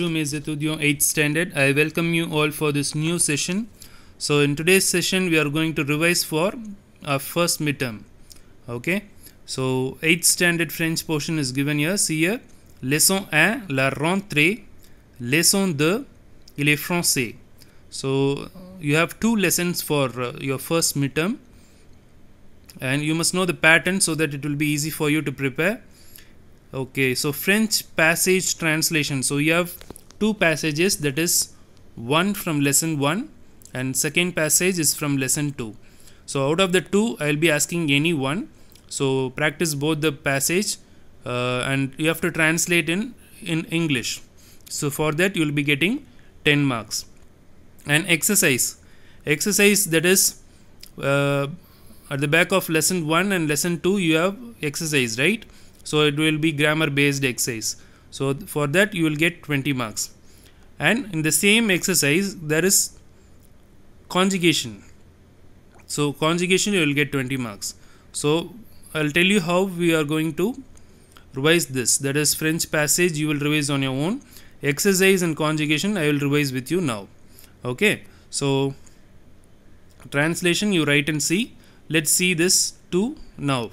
Guru Meze Tudio 8th standard. I welcome you all for this new session. So in today's session we are going to revise for our first midterm. Okay. So 8th standard French portion is given here. See here. Lesson 1, la rentrée. Lesson 2, il est français. So you have two lessons for uh, your first midterm. And you must know the pattern so that it will be easy for you to prepare okay so french passage translation so you have two passages that is one from lesson 1 and second passage is from lesson 2 so out of the two i will be asking any one so practice both the passage uh, and you have to translate in in english so for that you will be getting 10 marks and exercise exercise that is uh, at the back of lesson 1 and lesson 2 you have exercise right so it will be grammar based exercise so for that you will get 20 marks. And in the same exercise there is conjugation. So conjugation you will get 20 marks. So I'll tell you how we are going to revise this. That is French passage you will revise on your own. Exercise and conjugation I will revise with you now. Okay. So translation you write and see. Let's see this to now.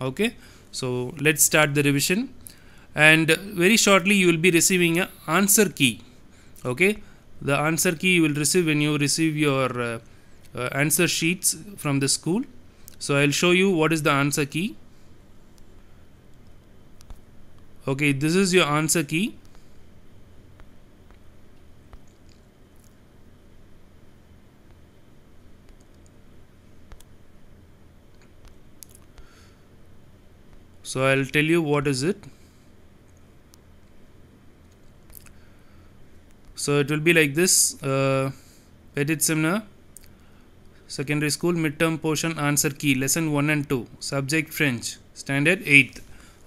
Okay. So let's start the revision and very shortly you will be receiving a answer key okay the answer key you will receive when you receive your uh, uh, answer sheets from the school so i'll show you what is the answer key okay this is your answer key so i'll tell you what is it so it will be like this uh, edit seminar secondary school midterm portion answer key lesson 1 and 2 subject french standard 8th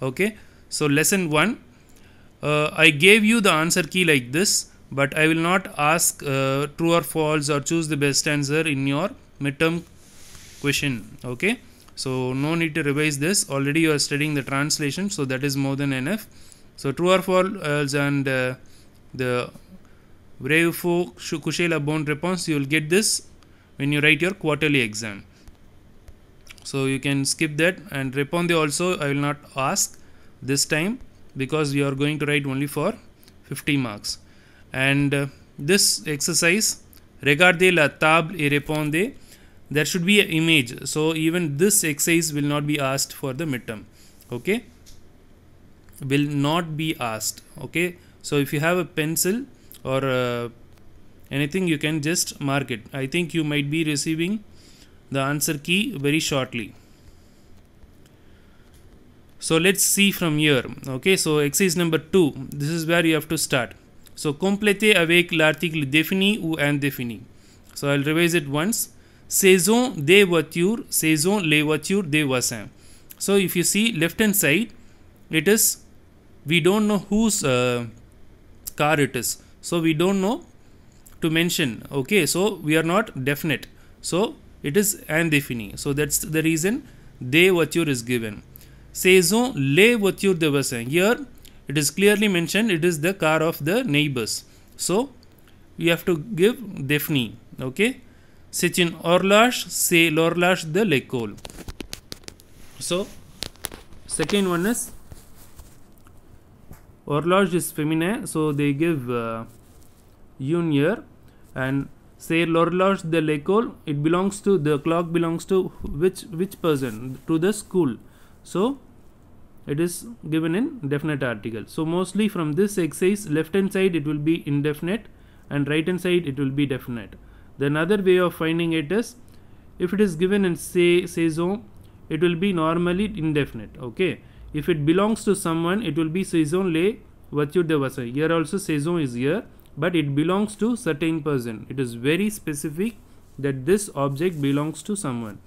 okay so lesson 1 uh, i gave you the answer key like this but i will not ask uh, true or false or choose the best answer in your midterm question okay so no need to revise this already you are studying the translation so that is more than enough so true or false and uh, the folk, shukushela bound response you will get this when you write your quarterly exam. So you can skip that and reponde also I will not ask this time because you are going to write only for 50 marks. And uh, this exercise regardez la table et répondez there should be an image. So even this exercise will not be asked for the midterm. Okay. Will not be asked. Okay. So if you have a pencil or uh, anything you can just mark it i think you might be receiving the answer key very shortly so let's see from here okay so exercise number 2 this is where you have to start so complete avec l'article défini ou indéfini so i'll revise it once saison des voitures saison les voitures des voisins so if you see left hand side it is we don't know whose uh, car it is so we don't know to mention okay so we are not definite so it is and defini so that's the reason they voiture is given saison les voitures de voisin here it is clearly mentioned it is the car of the neighbors so we have to give defini okay c'est une horloge c'est l'horloge de l'école so second one is Orloge is feminine, so they give uh, Junior and say l'horloge de l'école. It belongs to the clock belongs to which which person to the school. So it is given in definite article. So mostly from this exercise, left hand side it will be indefinite and right hand side it will be definite. The another way of finding it is if it is given in say saison, it will be normally indefinite. Okay if it belongs to someone it will be saison le virtue devasa here also saison is here but it belongs to certain person it is very specific that this object belongs to someone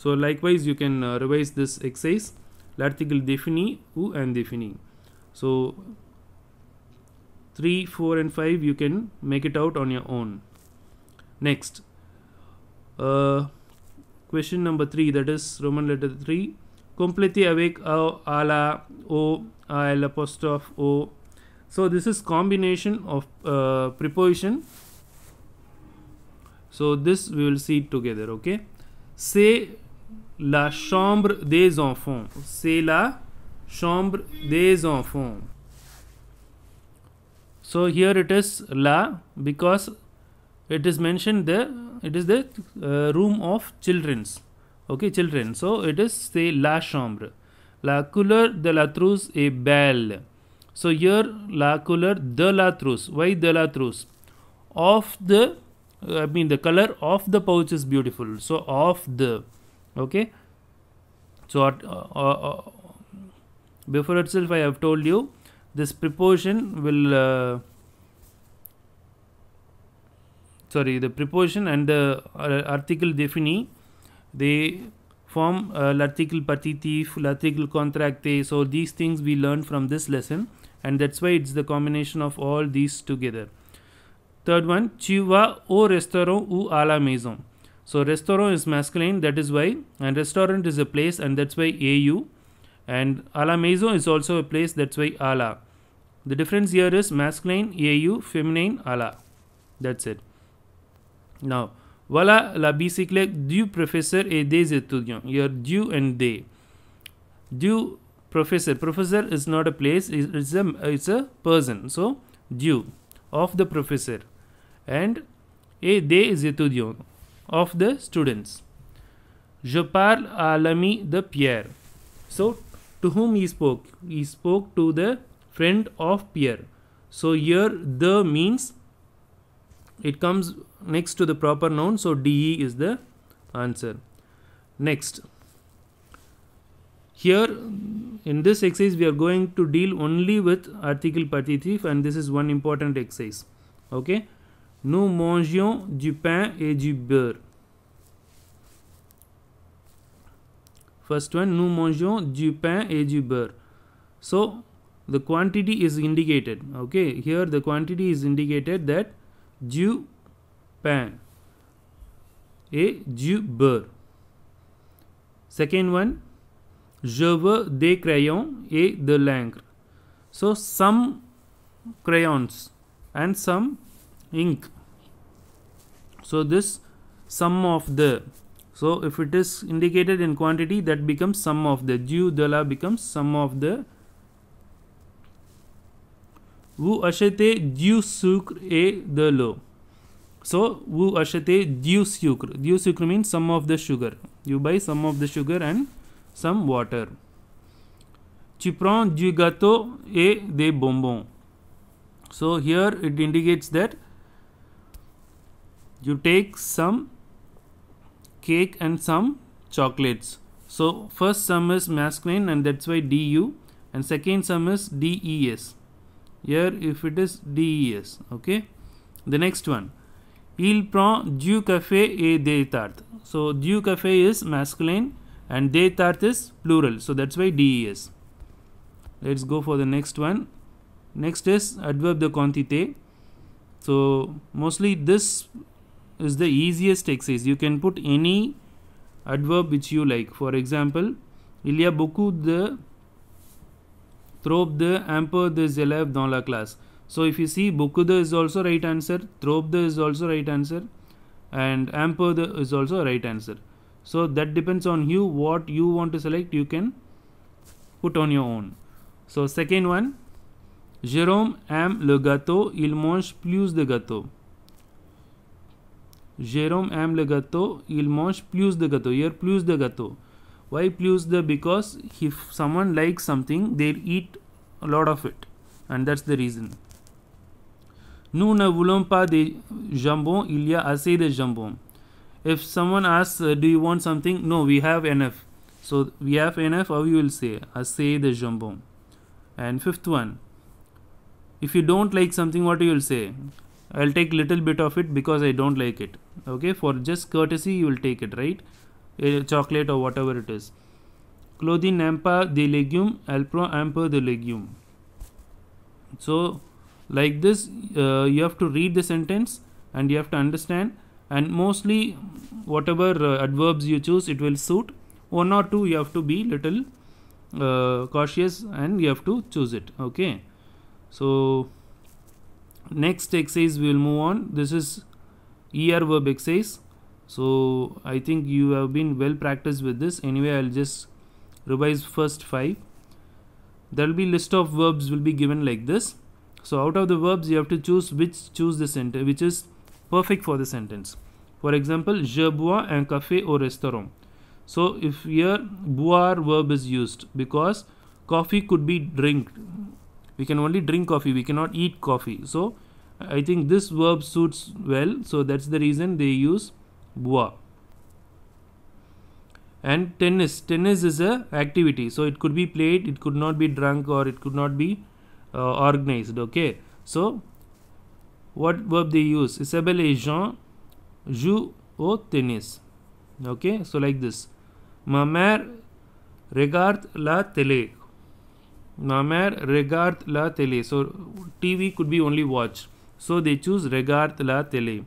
so likewise you can uh, revise this exercise l'article défini ou indéfini so 3 4 and 5 you can make it out on your own next uh, question number 3 that is roman letter 3 completely awake o a la o al apostrophe o so this is combination of uh, preposition so this we will see together okay c'est la chambre des enfants c'est la chambre des enfants so here it is la because it is mentioned there it is the uh, room of children's okay children so it is say la chambre la couleur de la trousse est belle so here la couleur de la trousse why de la trousse of the i mean the color of the pouch is beautiful so of the okay so uh, uh, uh, before itself i have told you this proportion will uh, sorry the proportion and the uh, article defini they form uh, l'article partitif, l'article contracte. So these things we learned from this lesson and that's why it's the combination of all these together. Third one, tu vas au restaurant ou à la maison. So restaurant is masculine, that is why, and restaurant is a place, and that's why AU. And a la maison is also a place, that's why a la. The difference here is masculine, AU, feminine, a la. That's it. Now, Voilà la bicyclette du professeur et des étudiants. Your du and they. Du professor. Professor is not a place, it's a, it's a person. So, du of the professor and et des étudiants of the students. Je parle à l'ami de Pierre. So, to whom he spoke? He spoke to the friend of Pierre. So, here the means it comes next to the proper noun so de is the answer next here in this exercise we are going to deal only with article partitive, and this is one important exercise okay nous mangeons du pain et du beurre first one nous mangeons du pain et du beurre so the quantity is indicated okay here the quantity is indicated that Japan. A jubber. Second one, je veux des crayons et de l'encre. So some crayons and some ink. So this sum of the. So if it is indicated in quantity that becomes sum of the. Ju dollar becomes sum of the Vu ashete du sucre et de l'eau. So, vu ashete du sucre. Du sucre means some of the sugar. You buy some of the sugar and some water. Chipron prends du gâteau et des bonbons. So, here it indicates that you take some cake and some chocolates. So, first sum is masculine and that's why DU and second sum is DES here if it is DES okay the next one il prend du café et des tartes so du café is masculine and des tartes is plural so that's why DES let's go for the next one next is adverb de quantité so mostly this is the easiest exercise you can put any adverb which you like for example il y a beaucoup de the Amperde the 11 dans la classe. So if you see the is also right answer, the is also right answer and the is also right answer. So that depends on you what you want to select you can put on your own. So second one Jérôme aime le gâteau, il mange plus de gâteau. Jérôme aime le gâteau, il mange plus de gâteau. Here plus de gâteau why plus the because if someone likes something they eat a lot of it and that's the reason nous ne voulons pas de jambon il y a assez de jambon if someone asks uh, do you want something no we have enough so we have enough how you will say assez de jambon and fifth one if you don't like something what you will say I'll take little bit of it because I don't like it okay for just courtesy you will take it right chocolate or whatever it is. Clothing ampa the legume, alpro amper the legume. So like this uh, you have to read the sentence and you have to understand and mostly whatever uh, adverbs you choose it will suit one or two you have to be little uh, cautious and you have to choose it okay so next exercise we will move on this is er verb exercise so I think you have been well practiced with this anyway I'll just revise first five there will be list of verbs will be given like this so out of the verbs you have to choose which choose the sentence which is perfect for the sentence for example je bois un café au restaurant so if here boire verb is used because coffee could be drink we can only drink coffee we cannot eat coffee so I think this verb suits well so that's the reason they use Bua. And tennis. Tennis is a activity. So it could be played, it could not be drunk or it could not be uh, organized. Okay. So what verb they use? Isabelle et Jean joue au tennis. Okay. So like this. Ma mère regarde la télé. Ma mère regarde la télé. So TV could be only watch. So they choose regarde la télé.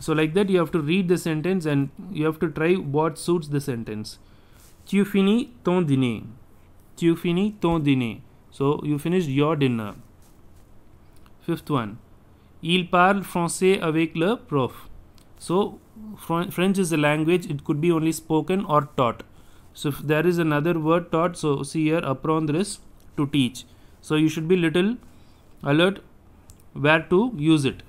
So like that you have to read the sentence and you have to try what suits the sentence. Tu finis ton dîner. Tu finis ton dîner. So you finished your dinner. Fifth one. Il parle français avec le prof. So fr French is a language. It could be only spoken or taught. So if there is another word taught. So see here apprendre is to teach. So you should be little alert where to use it.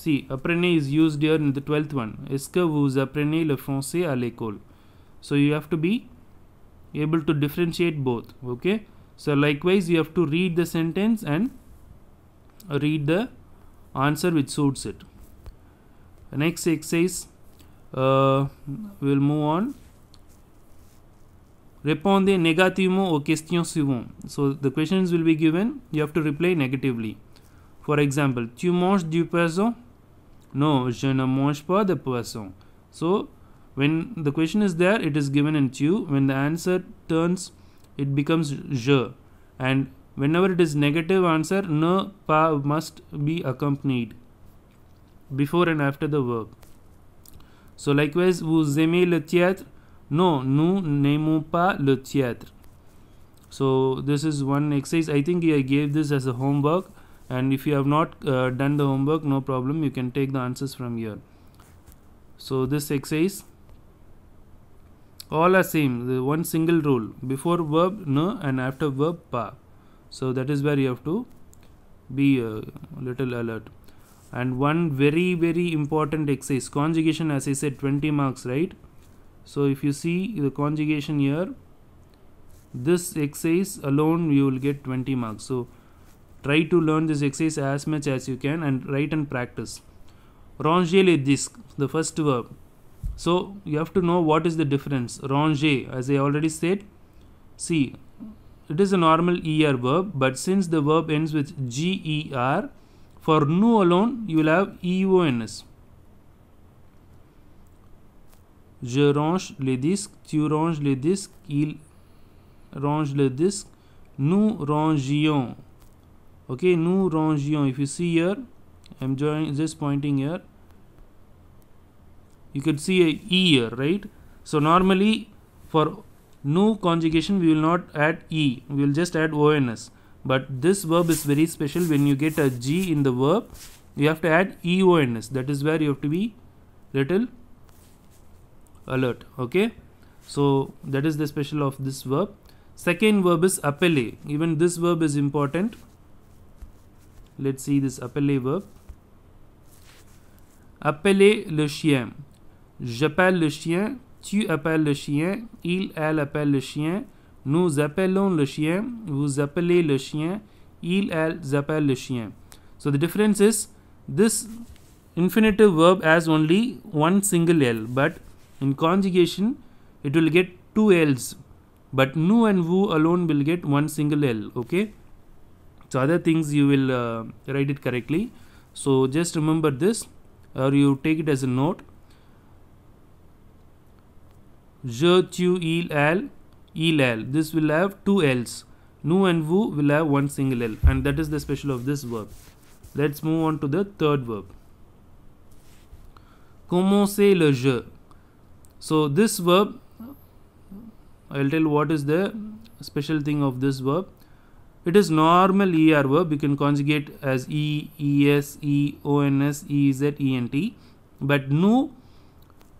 See, apprenez is used here in the 12th one. Est-ce que vous apprenez le français à l'école? So you have to be able to differentiate both. Okay. So likewise, you have to read the sentence and read the answer which suits it. next exercise, uh, we'll move on. Répondez négativement aux questions suivantes. So the questions will be given. You have to reply negatively. For example, tu manges du poisson? No, je ne mange pas de poisson. So, when the question is there, it is given in tu. When the answer turns, it becomes je. And whenever it is negative answer, ne pas must be accompanied before and after the verb. So likewise, vous aimez le théâtre? No, nous n'aimons pas le théâtre. So this is one exercise. I think I gave this as a homework and if you have not uh, done the homework no problem you can take the answers from here so this exercise all are same the one single rule before verb no and after verb pa so that is where you have to be uh, a little alert and one very very important exercise conjugation as i said 20 marks right so if you see the conjugation here this exercise alone you will get 20 marks so Try to learn this exercise as much as you can and write and practice. Ranger les disques, the first verb. So you have to know what is the difference. Ranger, as I already said, see, it is a normal er verb, but since the verb ends with ger, for nous alone you will have eons. Je range les disques, tu ranges les disques, il range les disques, nous rangions okay new Rangion if you see here I'm just pointing here you can see a E here right so normally for new conjugation we will not add E we will just add ONS but this verb is very special when you get a G in the verb you have to add EONS that is where you have to be little alert okay so that is the special of this verb second verb is appelle even this verb is important let's see this appelle verb appeler le chien j'appelle le chien tu appelles le chien il elle appelle le chien nous appelons le chien vous appelez le chien il elle appelle le chien so the difference is this infinitive verb has only one single l but in conjugation it will get two l's but nu and vu alone will get one single l okay so other things you will uh, write it correctly so just remember this or you take it as a note je tu il elle il elle. this will have two l's nu and vu will have one single l and that is the special of this verb let's move on to the third verb commencer le jeu so this verb i'll tell what is the special thing of this verb it is normal ER verb. You can conjugate as E, ES, EZ, ENT. But no,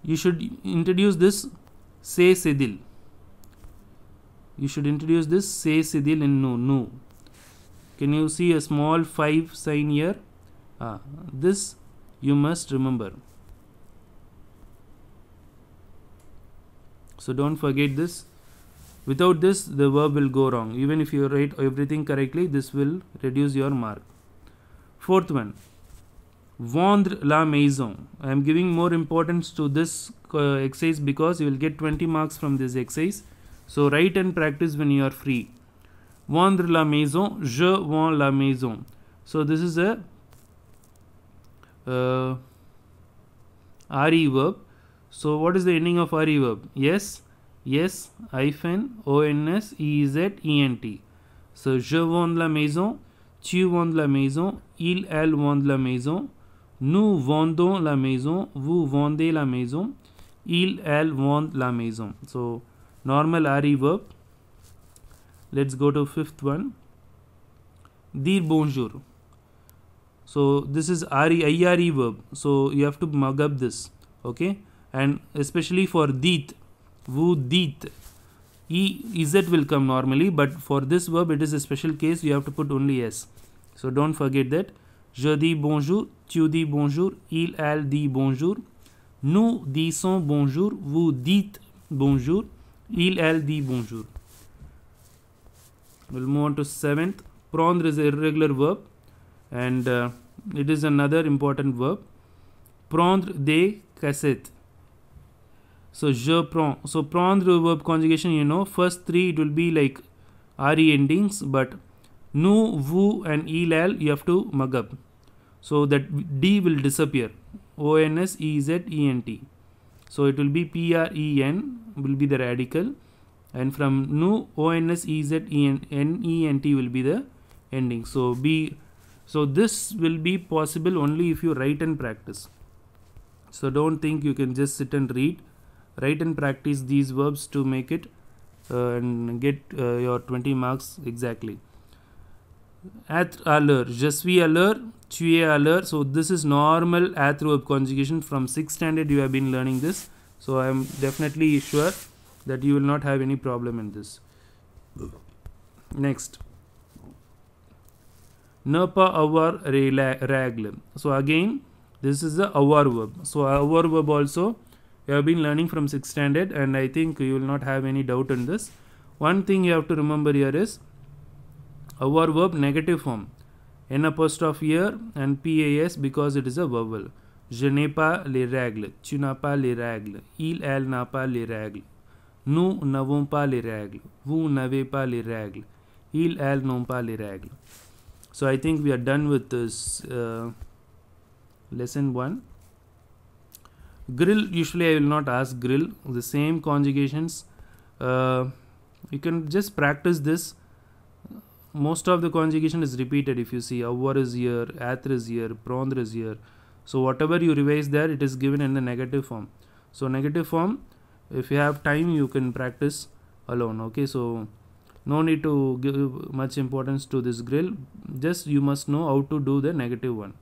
you should introduce this se sedil. You should introduce this se sedil in no, no. Can you see a small 5 sign here? Ah, this you must remember. So don't forget this without this the verb will go wrong even if you write everything correctly this will reduce your mark fourth one vendre la maison i am giving more importance to this uh, exercise because you will get 20 marks from this exercise so write and practice when you are free vendre la maison je vends la maison so this is a uh, re verb so what is the ending of re verb yes Yes, hyphen So, je vends la maison, tu vends la maison, il, elle vend la maison, nous vendons la maison, vous vendez la maison, il, elle vend la maison. So, normal RE verb. Let's go to fifth one. De bonjour. So, this is RE, IRE verb. So, you have to mug up this. Okay. And especially for dit, Vudit. E, EZ will come normally, but for this verb, it is a special case. You have to put only S. So don't forget that. Je dis bonjour, tu dis bonjour, il, elle dit bonjour. Nous disons bonjour, vous dites bonjour, il, elle dit bonjour. We'll move on to seventh. Prendre is a irregular verb and uh, it is another important verb. Prendre des cassettes. So je prends. So prendre verb conjugation, you know, first three it will be like re endings, but nu, vu, and elal you have to mug up. So that d will disappear. O N S E Z E N T. So it will be P R E N will be the radical, and from nu O N S E Z E N N E N T will be the ending. So be so this will be possible only if you write and practice. So don't think you can just sit and read write and practice these verbs to make it uh, and get uh, your 20 marks exactly être à l'heure je suis à l'heure tu es à l'heure so this is normal être verb conjugation from 6th standard you have been learning this so i am definitely sure that you will not have any problem in this next ne pas avoir règle so again this is the avar verb so avar verb also you have been learning from 6th standard and I think you will not have any doubt on this. One thing you have to remember here is our verb negative form n apostrophe here and pas because it is a vowel. Je n'ai pas les règles, tu n'as pas les règles, il, elle n'a pas les règles, nous n'avons pas les règles, vous n'avez pas les règles, Il, elles n'ont pas les règles. So I think we are done with this uh, lesson 1 grill usually I will not ask grill the same conjugations uh, you can just practice this most of the conjugation is repeated if you see our is here athra is here prondra is here so whatever you revise there it is given in the negative form so negative form if you have time you can practice alone okay so no need to give much importance to this grill just you must know how to do the negative one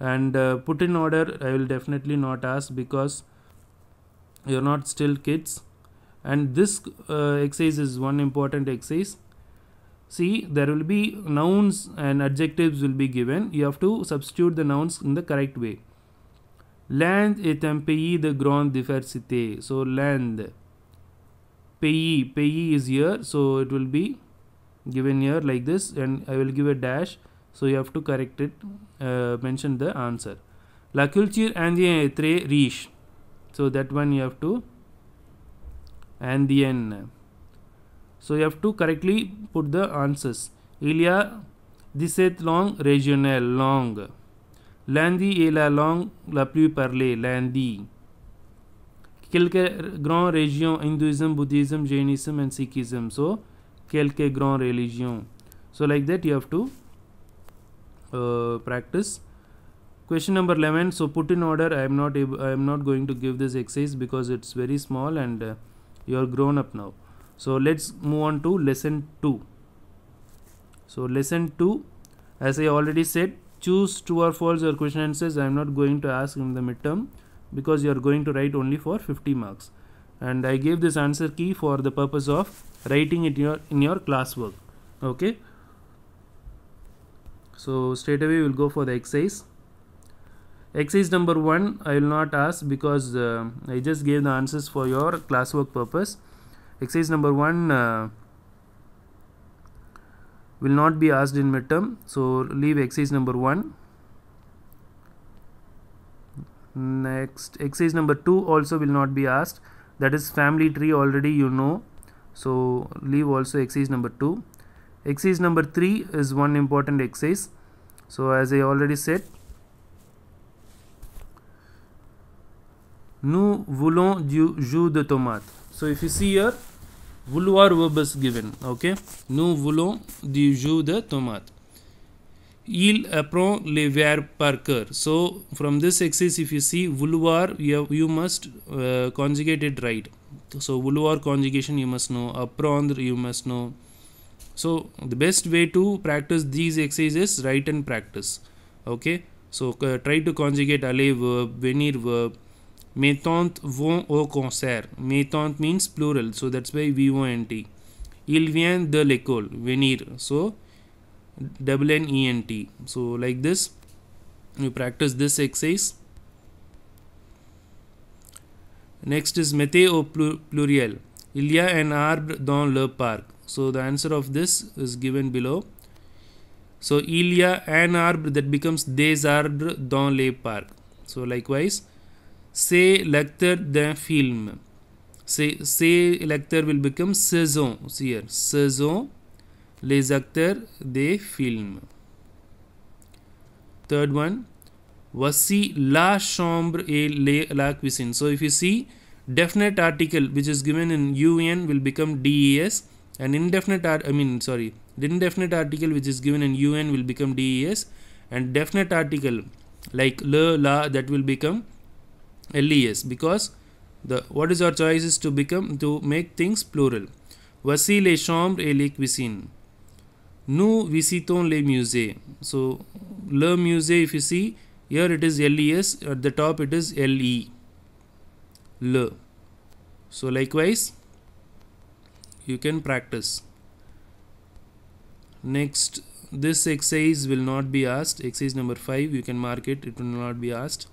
and uh, put in order I will definitely not ask because you're not still kids and this uh, exercise is one important exercise see there will be nouns and adjectives will be given you have to substitute the nouns in the correct way land est un pays de grande diversité so land pays pays is here so it will be given here like this and I will give a dash so you have to correct it, uh, mention the answer. La culture indienne est très riche. So that one you have to indienne. So you have to correctly put the answers. Il y a 17 long régionales, long. Lundi est la langue la plus parlée, lundi. Quelques grandes religions: hindouisme, Buddhism, Jainism and Sikhism. So, quelques grandes religions. So, like that you have to uh, practice question number 11 so put in order i am not i am not going to give this exercise because it's very small and uh, you are grown up now so let's move on to lesson 2 so lesson 2 as i already said choose true or false your question answers i am not going to ask in the midterm because you are going to write only for 50 marks and i gave this answer key for the purpose of writing it in your, in your classwork okay so straight away we'll go for the exercise exercise number one I will not ask because uh, I just gave the answers for your classwork purpose exercise number one uh, will not be asked in midterm so leave exercise number one next exercise number two also will not be asked that is family tree already you know so leave also exercise number two exercise number 3 is one important exercise so as I already said nous voulons du jus de tomate so if you see here vouloir verb is given okay nous voulons du jus de tomate il apprend les verbes par cœur so from this exercise if you see vouloir you, have, you must uh, conjugate it right so vouloir conjugation you must know apprendre you must know so the best way to practice these exercises write and practice okay so uh, try to conjugate aller verb venir verb mes tantes vont au concert mes tantes means plural so that's why v o n t il vient de l'école venir so double n e n t so like this you practice this exercise next is mettez au plur pluriel il y a un arbre dans le parc so the answer of this is given below. So il y a un arbre that becomes des arbres dans les parcs. So likewise, c'est lecteur d'un film. C'est lecteur will become saison here. Saison, les acteurs des films. Third one, voici la chambre et les, la cuisine. So if you see, definite article which is given in UN will become DES an indefinite art I mean sorry indefinite article which is given in UN will become DES and definite article like le la that will become LES because the what is our choice is to become to make things plural voici les chambres et les cuisines nous visitons les musées so le musée if you see here it is LES at the top it is LE le so likewise you can practice next this exercise will not be asked exercise number 5 you can mark it it will not be asked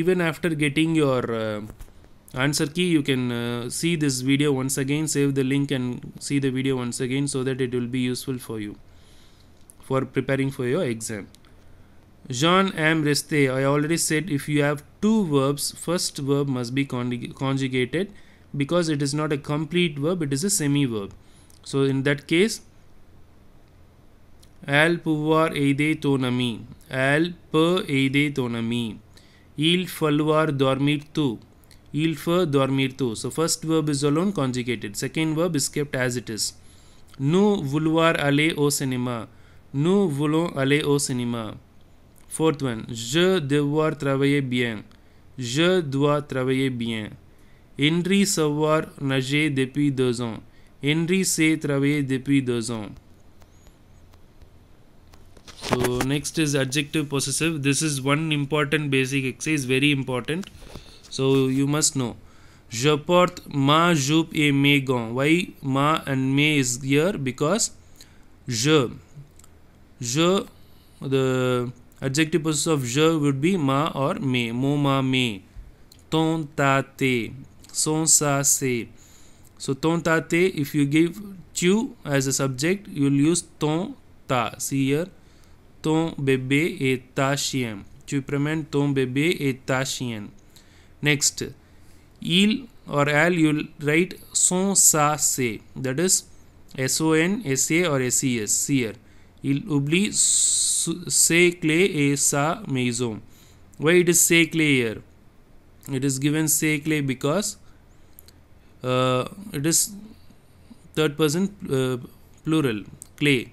even after getting your uh, answer key you can uh, see this video once again save the link and see the video once again so that it will be useful for you for preparing for your exam Jean am resté I already said if you have two verbs first verb must be conjug conjugated because it is not a complete verb it is a semi verb so in that case al puvar eide tonami al p eide tonami il falvar dormir tu il fa dormir tu so first verb is alone conjugated second verb is kept as it is nu vulvar ale o cinema nu voulons aller au cinéma fourth one je devoir travailler bien je dois travailler bien Henri Savoir nageait depuis deux ans. Henri sait travailler depuis deux ans. So next is adjective possessive. This is one important basic exercise, very important. So you must know. Je porte ma jupe et mes gants. Why ma and me is here? Because je. Je, the adjective possessive of je would be ma or me. Mo, ma, me. Ton, ta, te. Sonsa se. So ton ta te if you give tu as a subject you will use ton ta. See here ton bebe et ta chien. Tu prement ton bebe et ta chien. Next il or al you will write son sa se. That is S O N S A or S E S. See here il oublie se clé et sa maison. Why it is se clé here? it is given clay because uh, it is third person uh, plural clay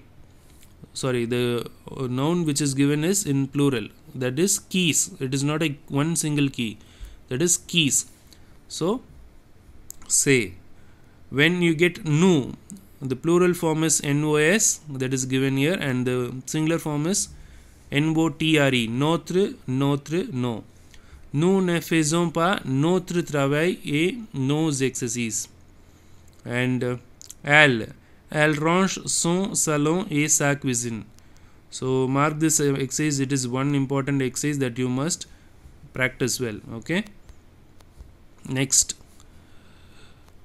sorry the uh, noun which is given is in plural that is keys it is not a one single key that is keys so say when you get nu the plural form is nos that is given here and the singular form is notre notre notre no nous ne faisons pas notre travail et nos exercices. And uh, elle, elle range son salon et sa cuisine. So mark this exercise, it is one important exercise that you must practice well. Okay. Next,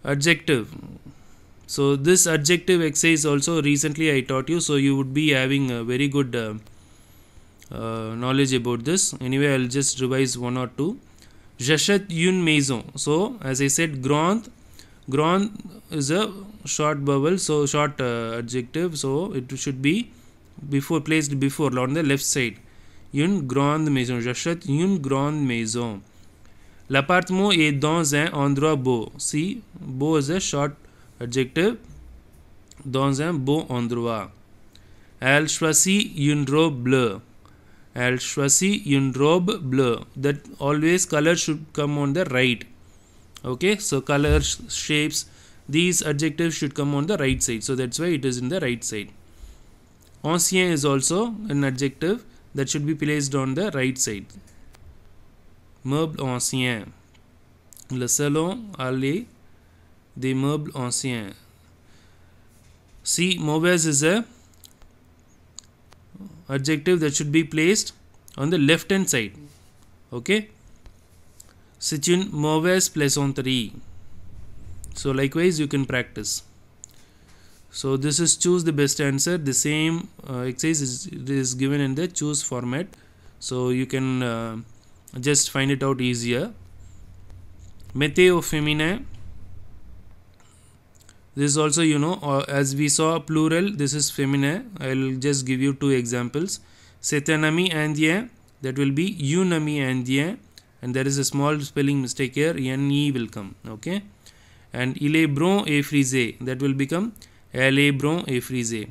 adjective. So this adjective exercise also recently I taught you, so you would be having a very good uh, uh, knowledge about this anyway i'll just revise one or two jashat yun maison so as i said grand, grand is a short vowel so short uh, adjective so it should be before placed before on the left side une grand maison j'achète une grande maison l'appartement est dans un endroit beau see beau is a short adjective dans un beau endroit elle choisit une robe bleue Al Shwasi in robe bleu. That always color should come on the right. Okay, so colors, shapes, these adjectives should come on the right side. So that's why it is in the right side. Ancien is also an adjective that should be placed on the right side. Meuble ancien. Le salon allait des meubles anciens. See, mauvaise is a adjective that should be placed on the left hand side. Okay. C'est mauvaise plaisanterie. So likewise you can practice. So this is choose the best answer. The same uh, exercise is, given in the choose format. So you can uh, just find it out easier. Météo féminin this is also you know uh, as we saw plural this is feminine i'll just give you two examples setanami and that will be unami and and there is a small spelling mistake here ne will come okay and ilebron effrisé that will become elebron effrisé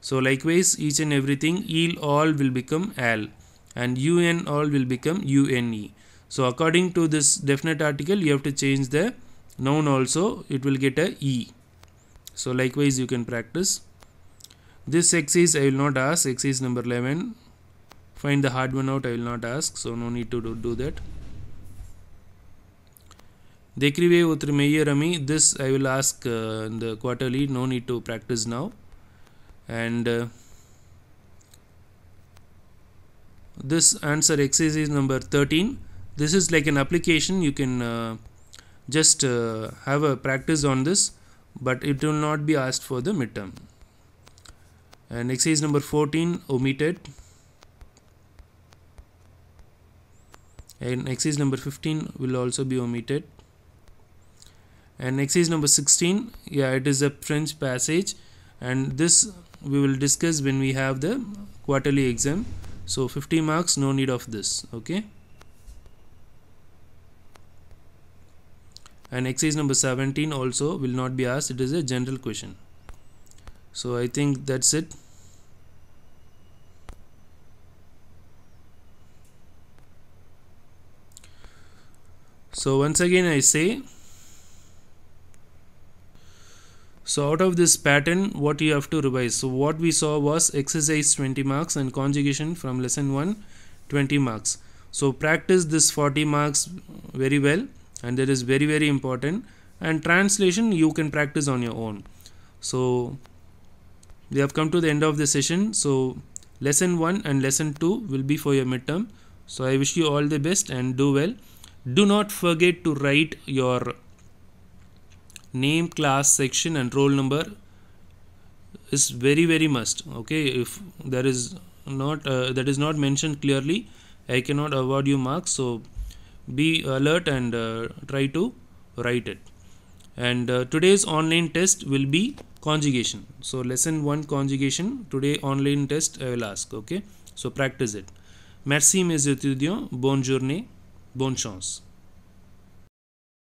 so likewise each and everything il all will become al and un all will become une so according to this definite article you have to change the noun also it will get a e so likewise you can practice this exercise I will not ask exercise number 11 find the hard one out I will not ask so no need to do, do that Decrivez votre meilleur this I will ask uh, in the quarterly no need to practice now and uh, this answer exercise is number 13 this is like an application you can uh, just uh, have a practice on this but it will not be asked for the midterm and exercise number 14 omitted and exercise number 15 will also be omitted and exercise number 16 yeah it is a french passage and this we will discuss when we have the quarterly exam so 50 marks no need of this okay and exercise number 17 also will not be asked it is a general question so I think that's it so once again I say so out of this pattern what you have to revise so what we saw was exercise 20 marks and conjugation from lesson 1 20 marks so practice this 40 marks very well and that is very very important and translation you can practice on your own so we have come to the end of the session so lesson 1 and lesson 2 will be for your midterm so i wish you all the best and do well do not forget to write your name class section and roll number is very very must okay if there is not uh, that is not mentioned clearly i cannot award you marks so be alert and uh, try to write it and uh, today's online test will be conjugation so lesson 1 conjugation today online test I will ask okay so practice it merci mes étudiants bonne journée bonne chance